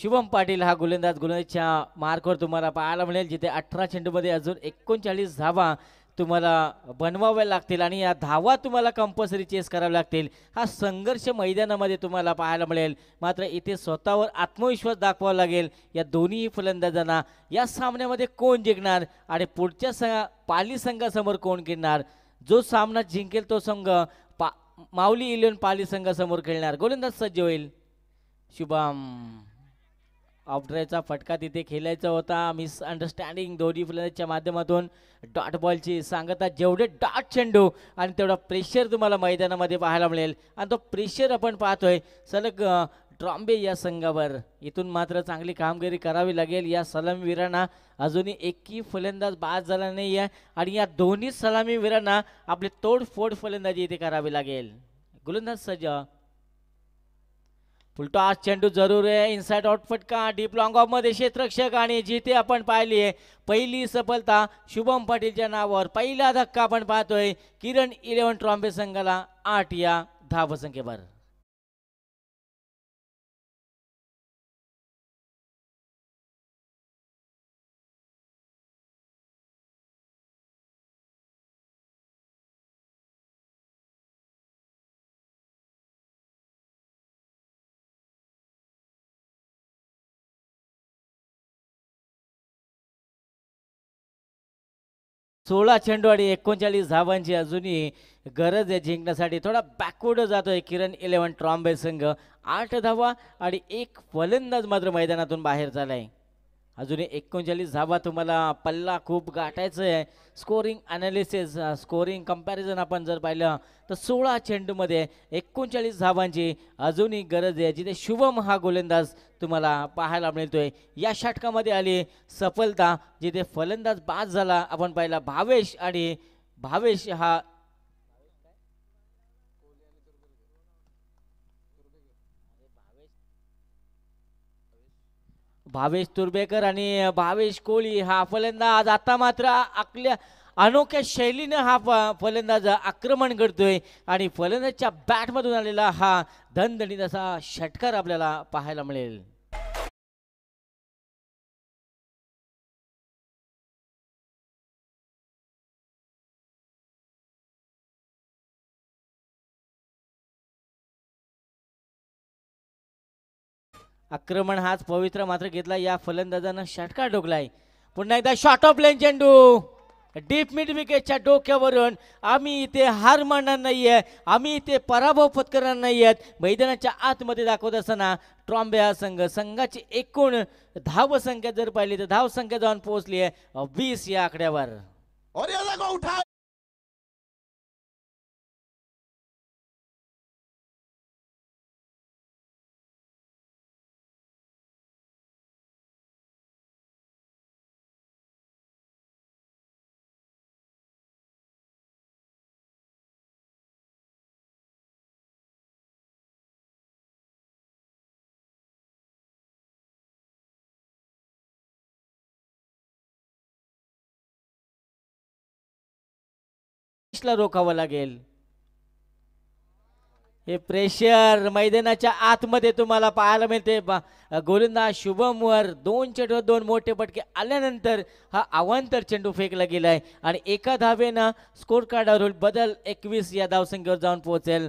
शुभम पाटील हा गोलंदाज गोलंदाजच्या मार्कवर तुम्हाला पाहायला मिळेल जिथे अठरा चेंडूमध्ये अजून एकोणचाळीस धावा तुम्हाला बनवाव्या लागतील आणि या धावा तुम्हाला कंपल्सरी चेस कराव्या लागतील हा संघर्ष मैदानामध्ये तुम्हाला पाहायला मिळेल मात्र इथे स्वतःवर आत्मविश्वास दाखवावा लागेल या दोन्ही फलंदाजांना या सामन्यामध्ये कोण जिंकणार आणि पुढच्या संघा पाली संघासमोर कोण गिरणार जो सामना जिंकेल तो संघ माऊली इलेवन पाली संघासमोर खेळणार गोलंदाज सज्ज होईल शुभम ऑफड्रायचा फटका तिथे खेळायचा होता मिस अंडरस्टँडिंग दोन्ही माध्यमातून डॉट बॉलची सांगता जेवढे डॉट चेंडू आणि तेवढा प्रेशर तुम्हाला मैदानामध्ये पाहायला मिळेल आणि तो प्रेशर आपण पाहतोय सलग ट्रॉम्बे या संघावर इथून मात्र चांगली कामगिरी करावी लागेल या सलामीवीरांना अजूनही एकही फलंदाज बाद झाला नाही आहे आणि या दोन्ही सलामीवीरांना आपली तोडफोड फलंदाजी इथे करावी लागेल गोलंदाज सज आज चेंडू जरूर आहे इनसाइड आउट का डीप लॉंग ऑफ मध्ये क्षेत्रक्षक आणि जिथे आपण पाहिली आहे पहिली सफलता शुभम पाटीलच्या नावावर पहिला धक्का आपण पाहतोय किरण इलेव्हन ट्रॉम्बे संघाला आठ या संख्येवर सोळा चेंडू आणि एकोणचाळीस धावांची अजूनही गरज आहे जिंकण्यासाठी थोडा बॅकवर्ड जातो आहे किरण इलेव्हन ट्रॉम्बे संघ आठ धावा आणि एक फलंदाज मात्र मैदानातून बाहेर झालाय अजून एकोणचाळीस धावा तुम्हाला पल्ला खूप गाठायचं आहे स्कोरिंग ॲनालिसिस स्कोरिंग कंपॅरिझन आपण जर पाहिलं तर सोळा चेंडूमध्ये एकोणचाळीस धावांची अजूनही गरज आहे जिथे शुभम हा गोलंदाज तुम्हाला पाहायला मिळतोय या षटकामध्ये आली सफलता जिथे फलंदाज बाद झाला आपण पाहिला भावेश आणि भावेश हा भावेश तुर्बेकर आणि भावेश कोळी हा फलंदाज आता मात्र आपल्या अनोख्या शैलीनं हा फलंदाज आक्रमण करतोय आणि फलंदाजच्या बॅटमधून आलेला हा धनधणीत असा षटकार आपल्याला पाहायला मिळेल आक्रमण हाच पवित्र मात्र घेतला या फलंदाजानं षटका ठोकलाय पुन्हा एकदा शॉर्ट ऑफ लेन चेंडू डीप मिड विकेटच्या डोक्यावरून आम्ही इथे हार मानणार नाहीये आम्ही इथे पराभव पत्करणार नाही मैदानाच्या आतमध्ये दाखवत असताना ट्रॉम्बे हा संघ संघाची एकूण धाव संख्या जर पाहिली तर धाव संख्या जाऊन पोहोचली आहे वीस या आकड्यावर ला रोखावं लागेल हे प्रेशर मैदानाच्या आतमध्ये तुम्हाला पाहायला मिळते गोलंदाज शुभमवर दोन चेंडू दोन मोठे पटके आल्यानंतर हा अवांतर चेंडू फेकला गेलाय आणि एका धावेनं स्कोर कार्डावर बदल एकवीस या धावसंख्येवर जाऊन पोहोचेल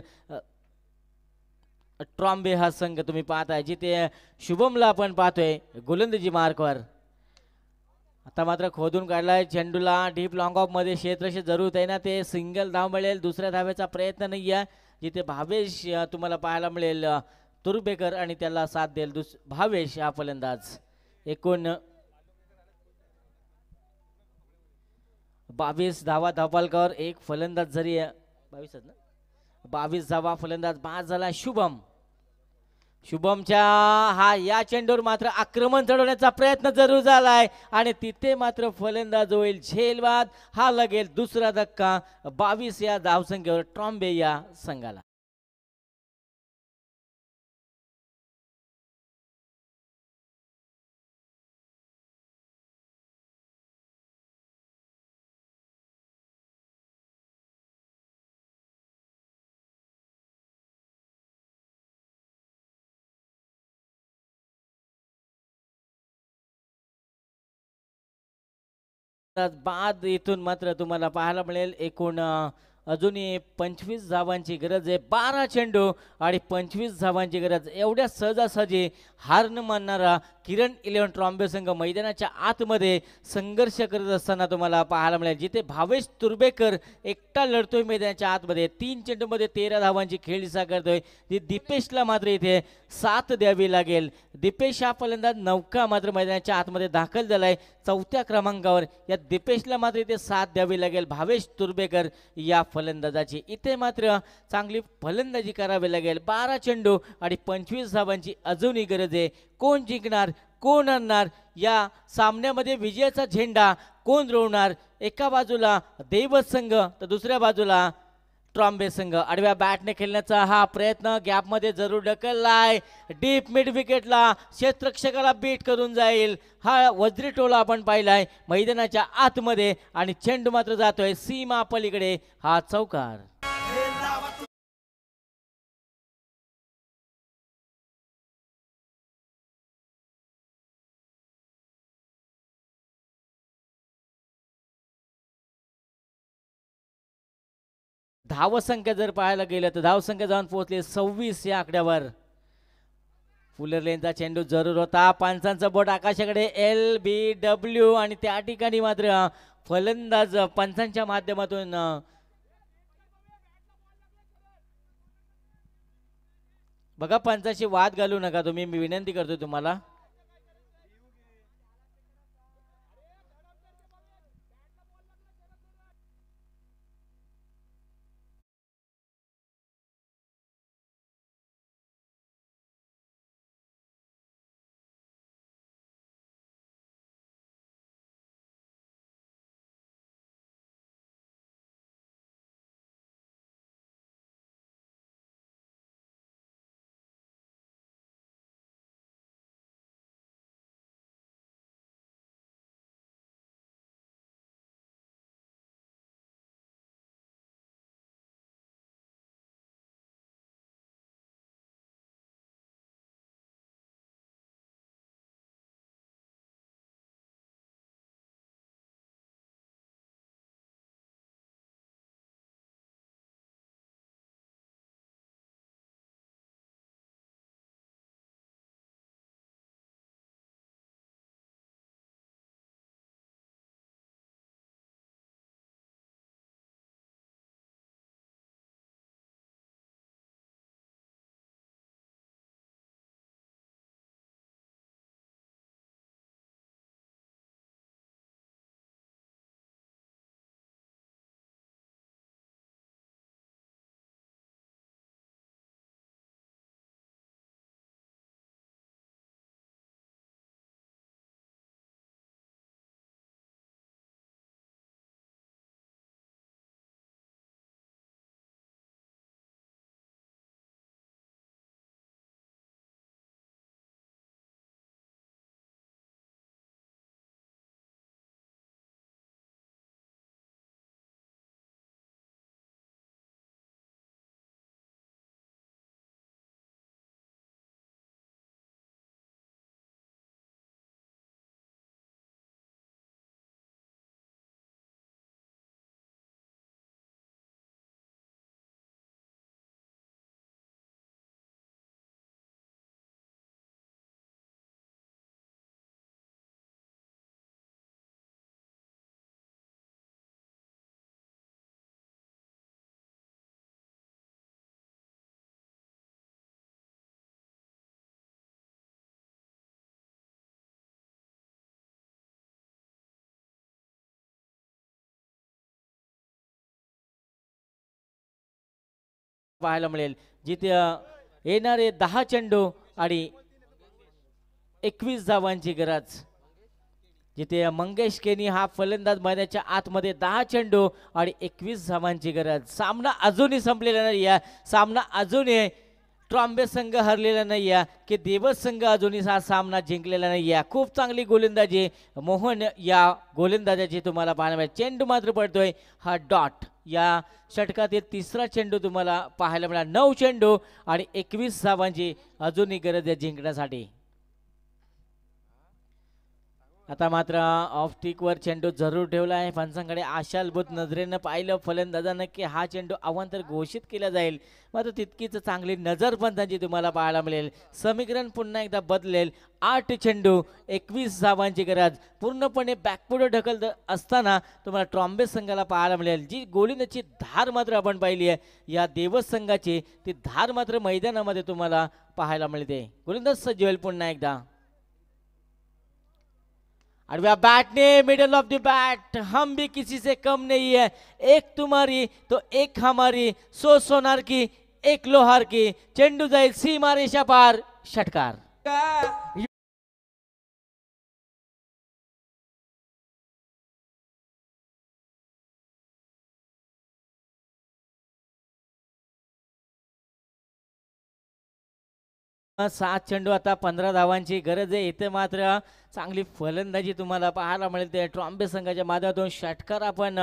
ट्रॉम्बे हा संघ तुम्ही पाहताय जिथे शुभमला आपण पाहतोय गोलंदाजी मार्कवर आता मात्र खोदून काढलाय चेंडूला डीप लॉंग मध्ये क्षेत्र जरूर आहे ना ते सिंगल धाव मिळेल दुसऱ्या धाव्याचा प्रयत्न नाही आहे जिथे भावेश तुम्हाला पाहायला मिळेल तुरबेकर आणि त्याला साथ देईल दुस भावेश हा फलंदाज एकूण बावीस धावा धापालकर एक फलंदाज जरी बावीसच ना बावीस धावा फलंदाज बाद झाला शुभम शुभमच्या हा या चेंडूवर मात्र आक्रमण चढवण्याचा प्रयत्न जरूर झालाय आणि तिथे मात्र फलंदाज होईल झेलवाद हा लगेल दुसरा धक्का बावीस या धावसंख्येवर ट्रॉम्बे या संघाला बाद इथून मात्र तुम्हाला पाहायला मिळेल एकूण अजूनही पंचवीस धावांची गरज आहे बारा चेंडू आणि पंचवीस धावांची गरज एवढ्या सहजासहजी हार न मानणारा किरण इलेव्हन ट्रॉम्बे संघ मैदानाच्या आतमध्ये संघर्ष करत असताना तुम्हाला पाहायला मिळेल जिथे भावेश तुर्बेकर एकटा लढतोय मैदानाच्या आतमध्ये तीन चेंडूमध्ये तेरा धावांची खेळीसा करतोय जी दिपेशला मात्र इथे साथ द्यावी लागेल दिपेश हा फलंदाज नौका मात्र मैदानाच्या आतमध्ये दाखल झालाय चौथ्या क्रमांकावर या दिपेशला मात्र इथे साथ द्यावी लागेल भावेश तुर्बेकर या फलंदाजाची इथे मात्र चांगली फलंदाजी करावी लागेल बारा चेंडू आणि पंचवीस धावांची अजूनही गरज आहे कोण जिंकणार कोण आणणार या सामन्यामध्ये विजयाचा झेंडा कोण रोवणार एका बाजूला दैवत संघ तर दुसऱ्या बाजूला ट्रॉम्बे संघ आडव्या बॅटने खेळण्याचा हा प्रयत्न गॅपमध्ये जरूर ढकललाय डीप मिड विकेटला क्षेत्रक्षकाला बीट करून जाईल हा वज्री टोला आपण पाहिलाय मैदानाच्या आतमध्ये आणि चेंडू मात्र जातोय सीमा पलीकडे हा चौकार धावसंख्या जर पाहायला गेलं तर धावसंख्या जाऊन पोहोचली सव्वीस या आकड्यावर फुलर लेनचा चेंडू जरूर होता पंचांचा बोट आकाशाकडे एल बी डब्ल्यू आणि त्या ठिकाणी मात्र फलंदाज पंचांच्या माध्यमातून बघा पंचाशी वाद घालू नका तुम्ही मी विनंती करतो तुम्हाला पाहायला मिळेल जिथे येणारे दहा चेंडू आणि एकवीस धावांची गरज जिथे मंगेश केनी हा फलंदाज मैदानाच्या आतमध्ये दहा चेंडू आणि एकवीस धावांची गरज सामना अजूनही संपलेला नाही आहे सामना अजूनही ट्रॉम्बे संघ हरलेला नाही आहे की देवस संघ अजूनही हा सामना जिंकलेला नाही आहे खूप चांगली गोलंदाजी मोहन या गोलंदाजाची तुम्हाला पाहायला मिळेल चेंडू मात्र पडतोय हा डॉट या षटकातील तिसरा चेंडू तुम्हाला पाहायला मिळाला नऊ चेंडू आणि एकवीस साबांची अजूनही गरज आहे जिंकण्यासाठी आता मात्र ऑफ टिकवर चेंडू जरूर ठेवला आहे फणसांकडे आशालभूत नजरेनं पाहिलं फलंदाजानं की हा चेंडू अवांतर घोषित केला जाईल मात्र तितकीच चांगली नजर त्यांची तुम्हाला पाहायला मिळेल समीकरण पुन्हा एकदा बदलेल आठ चेंडू एकवीस धावांची गरज पूर्णपणे बॅकपुढे ढकलत असताना तुम्हाला ट्रॉम्बे संघाला पाहायला मिळेल जी गोलीनची धार मात्र आपण पाहिली आहे या देवस संघाची ती धार मात्र मैदानामध्ये तुम्हाला पाहायला मिळते गोलिंदाज सज्जवेल पुन्हा एकदा और वह बैठने मिडल ऑफ द बैट हम भी किसी से कम नहीं है एक तुम्हारी तो एक हमारी सो सोनार की एक लोहार की चेंडू जाए सी मारे शपार षटकार सात चेंडू आता पंधरा धावांची गरज आहे इथे मात्र चांगली फलंदाजी तुम्हाला पाहायला मिळते ट्रॉम्बे संघाच्या माध्यमातून षटकार आपण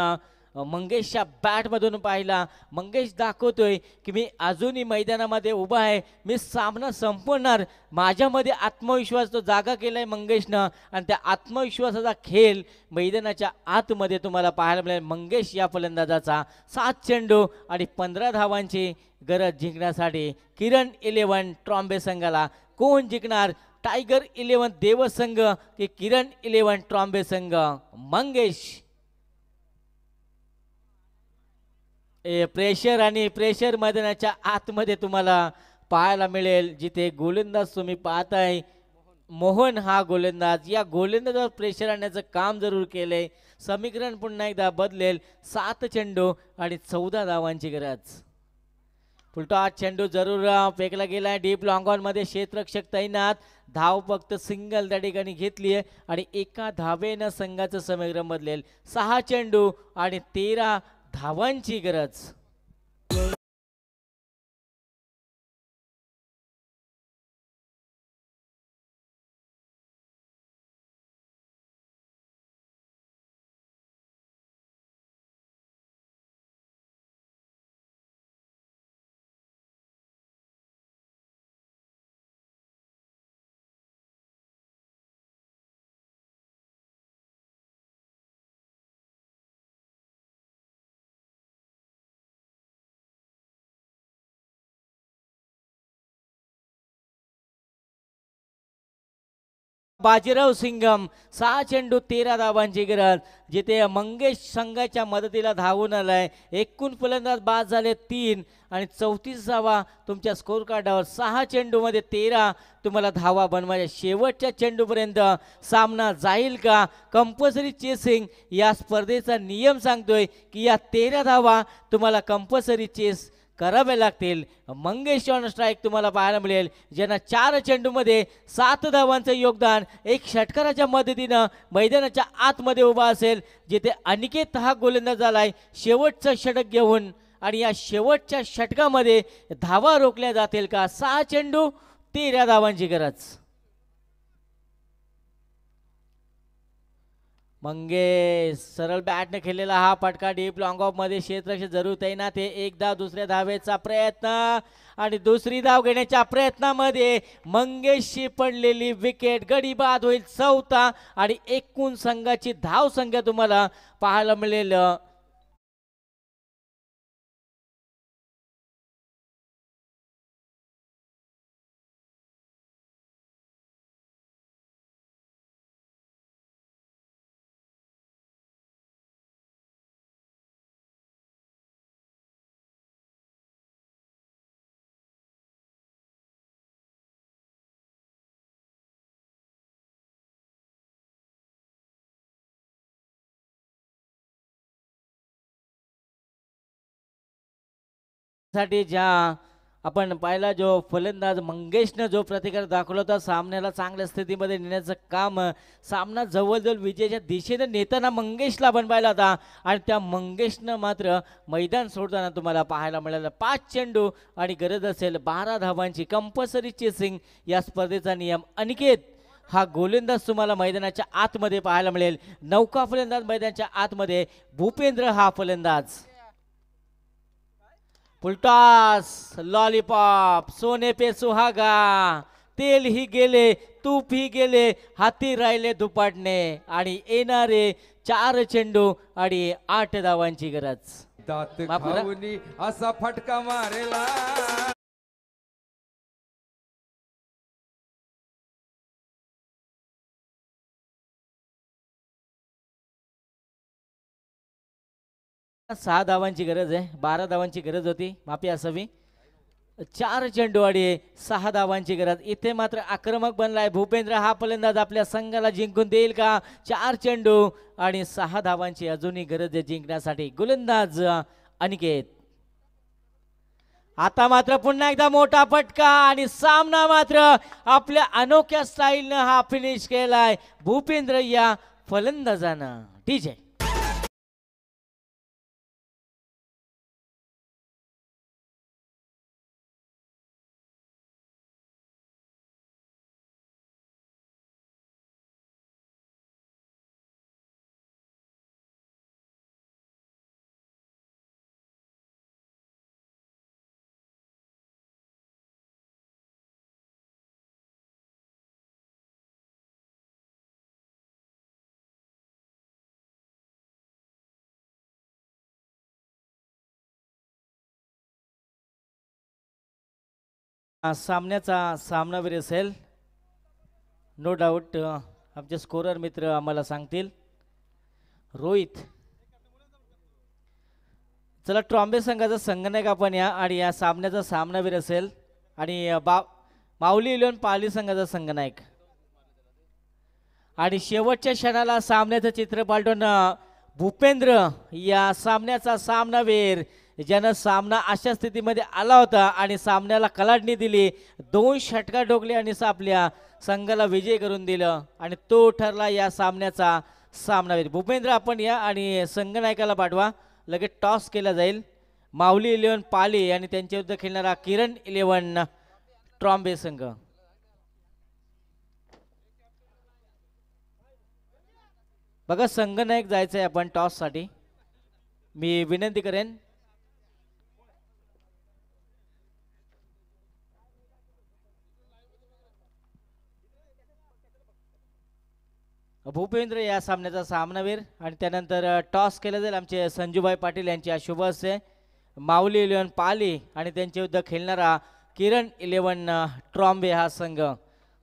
मंगेशच्या बॅटमधून पाहिला मंगेश दाखवतोय की मी अजूनही मैदानामध्ये उभा आहे मी सामना संपवणार माझ्यामध्ये आत्मविश्वास तो जागा केला आहे मंगेशनं आणि त्या आत्मविश्वासाचा खेळ मैदानाच्या आतमध्ये तुम्हाला पाहायला मिळेल मंगेश या फलंदाजाचा सात चेंडू आणि पंधरा धावांची गरज जिंकण्यासाठी किरण इलेव्हन ट्रॉम्बे संघाला कोण जिंकणार टायगर इलेवन देवसंघ की किरण इलेव्हन ट्रॉम्बे संघ मंगेश प्रेशर आणि प्रेशर मैदानाच्या आतमध्ये तुम्हाला पाहायला मिळेल जिथे गोलंदाज तुम्ही पाहताय मोहन हा गोलंदाज या गोलंदाजावर प्रेशर आणण्याचं काम जरूर केलंय समीकरण पुन्हा एकदा बदलेल सात चेंडू आणि चौदा धावांची गरज आठ चेंडू जरूर फेकला गेला आहे डीप मध्ये क्षेत्रक्षक तैनात धाव फक्त सिंगल त्या ठिकाणी घेतली आहे आणि एका धावेनं संघाचं समीकरण बदलेल सहा चेंडू आणि तेरा धावांची गरज बाजीराव सिंगम सहा चेंडू तेरा धावांची गरज जिथे मंगेश संघाच्या मदतीला धावून आलाय एकूण फलंदाज बाद झाले तीन आणि चौतीस धावा तुमच्या स्कोर कार्डावर सहा चेंडूमध्ये तेरा तुम्हाला धावा बनवायच्या शेवटच्या चेंडूपर्यंत सामना जाईल का कंपल्सरी चेसिंग या स्पर्धेचा नियम सांगतोय की या तेरा धावा तुम्हाला कंपल्सरी चेस करावे लागतील मंगेश स्ट्राईक तुम्हाला पाहायला मिळेल ज्यांना चार चेंडूमध्ये सात धावांचं योगदान एक षटकाराच्या मदतीनं मैदानाच्या आतमध्ये उभा असेल जिथे अनिकेत हा गोलंदाज झालाय शेवटचं षटक घेऊन आणि या शेवटच्या षटकामध्ये धावा रोखल्या जातील का सहा चेंडू तेरा धावांची गरज मंगेश सरळ बॅटने खेळलेला हा पटका डीप लॉन्ग ऑफ मध्ये क्षेत्ररक्षक जरूर तैनात ते धाव दुसऱ्या धावेचा प्रयत्न आणि दुसरी धाव घेण्याच्या प्रयत्नामध्ये मंगेशशी पडलेली विकेट गडी बाद होईल चौथा आणि एकूण संघाची धाव संख्या तुम्हाला पाहायला मिळेल साठी ज्या आपण पाहिला जो फलंदाज मंगेशनं जो प्रतिकार दाखवला होता सामन्याला चांगल्या स्थितीमध्ये नेण्याचं काम सामना जवळजवळ विजयाच्या दिशेनं नेताना मंगेशला आपण पाहिला होता आणि त्या मंगेशनं मात्र मैदान सोडताना तुम्हाला पाहायला मिळालं पाच चेंडू आणि गरज असेल बारा धावांची कंपल्सरी चेसिंग या स्पर्धेचा नियम अनिकेत हा गोलंदाज तुम्हाला मैदानाच्या आतमध्ये पाहायला मिळेल नौका फलंदाज मैदानाच्या आतमध्ये भूपेंद्र हा फलंदाज उलटास लॉलीपॉप सोने पे सुहागा तेल ही गेले तूप ही गेले हाती राहिले दुपाटणे आणि येणारे चार चेंडू आणि आठ धावांची गरज दात असा फटका मारेला सहा धावांची गरज आहे बारा धावांची गरज होती माफी असावी चार चेंडूवाडी आहे सहा धावांची गरज इथे मात्र आक्रमक बनलाय भूपेंद्र हा फलंदाज आपल्या संघाला जिंकून देईल का चार चेंडू आणि सहा धावांची अजूनही गरज आहे जिंकण्यासाठी गोलंदाज अनिकेत आता मात्र पुन्हा एकदा मोठा फटका आणि सामना मात्र आपल्या अनोख्या स्टाईलनं हा फिनिश केलाय भूपेंद्र या फलंदाजानं ठीक आहे सामन्याचा सामनावीर असेल नो डाऊट आमचे स्कोरर मित्र आम्हाला सांगतील रोहित चला ट्रॉम्बे संघाचा का आपण या आणि या सामन्याचा सामनावीर असेल आणि बा माऊली इलेवन पाली संघाचा नायक आणि शेवटच्या क्षणाला सामन्याचं चित्र पालटून भूपेंद्र या सामन्याचा सामनावीर ज्यानं सामना अशा स्थितीमध्ये आला होता आणि सामन्याला कलाडणी दिली दोन षटका ढोकली आणि आपल्या संघाला विजय करून दिलं आणि तो ठरला या सामन्याचा सामनावीर भूपेंद्र आपण या आणि संघनायकाला पाठवा लगेच टॉस केला जाईल माऊली इलेवन पाले आणि त्यांच्याविरुद्ध खेळणारा किरण इलेवन ट्रॉम्बे संघ बघा संघनायक जायचं आहे आपण टॉससाठी मी विनंती करेन भूपेंद्र या सामन्याचा सामनावीर आणि त्यानंतर टॉस केला जाईल आमचे संजूभाई पाटील यांची अशुभ असे माऊली इलेवन पाली आणि त्यांच्या युद्ध खेळणारा किरण इलेवन ट्रॉम्बे हा संघ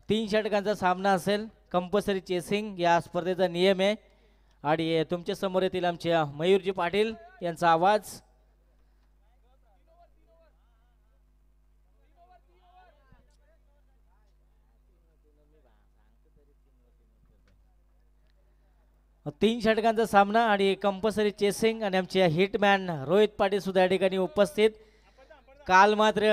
तीन षटकांचा सामना असेल कंपल्सरी चेसिंग या स्पर्धेचा नियम आहे आणि तुमच्या समोर येतील आमच्या मयूरजी पाटील यांचा आवाज तीन षटकांचा सामना आणि कंपल्सरी चेसिंग आणि आमचे हिटमॅन रोहित पाटील सुद्धा या ठिकाणी उपस्थित काल मात्र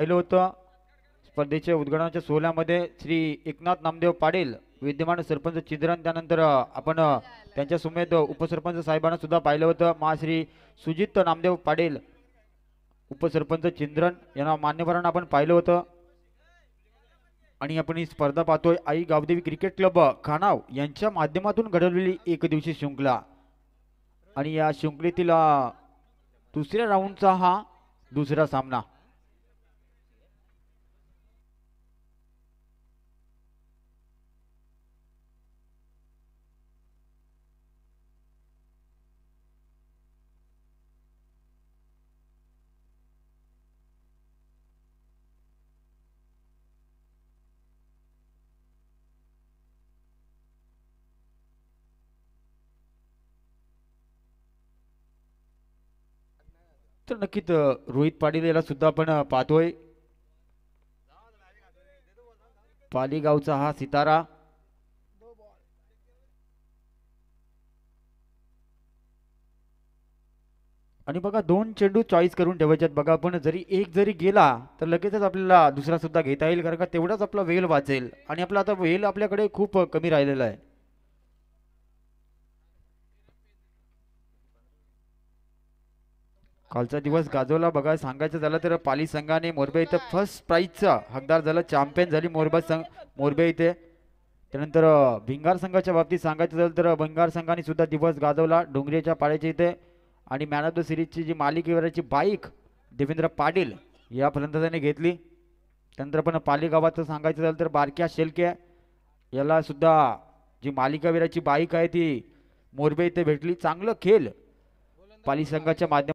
पहिलं होतं स्पर्धेच्या उद्घाटनाच्या सोहळ्यामध्ये श्री एकनाथ नामदेव पाडेल विद्यमान सरपंच चिद्रन त्यानंतर आपण त्यांच्या समेत उपसरपंच साहेबांना सुद्धा पाहिलं होतं महाश्री सुजित नामदेव पाडेल उपसरपंच चिंद्रन यांना मान्यवरांना आपण पाहिलं होतं आणि आपण ही स्पर्धा पाहतोय आई गावदेवी क्रिकेट क्लब खानाव यांच्या माध्यमातून घडवलेली एक दिवशी शृंखला आणि या शृंखलेतील दुसऱ्या राऊंडचा हा दुसरा सामना नक्कीच रोहित पाटील याला सुद्धा आपण पाहतोय पालीगावचा हा सितारा आणि बघा दोन चेंडू चॉईस करून ठेवायच्यात बघा पण जरी एक जरी गेला तर लगेचच आपल्याला दुसरा सुद्धा घेता येईल कारण का तेवढाच आपला वेल वाचेल आणि आपला आता वेल आपल्याकडे खूप कमी राहिलेला आहे कालचा दिवस गाजवला बघा सांगायचं झालं तर पाली संघाने मोरबे इथं फर्स्ट प्राईजचा हकदार झाला चॅम्पियन झाली मोरबा संघ मोरबे इथे त्यानंतर भिंगार संघाच्या बाबतीत सांगायचं झालं तर भिंगार संघाने सुद्धा दिवस गाजवला डोंगरेच्या पाड्याच्या इथे आणि मॅन ऑफ द सिरीजची जी मालिकेवरची बाईक देवेंद्र पाटील या फलंदाजाने घेतली त्यानंतर पण पाली गावाचं सांगायचं झालं तर बारक्या शेलके याला सुद्धा जी मालिकावीराची बाईक आहे ती मोरबे इथे भेटली चांगलं खेळ पाली संघाच्या माध्यम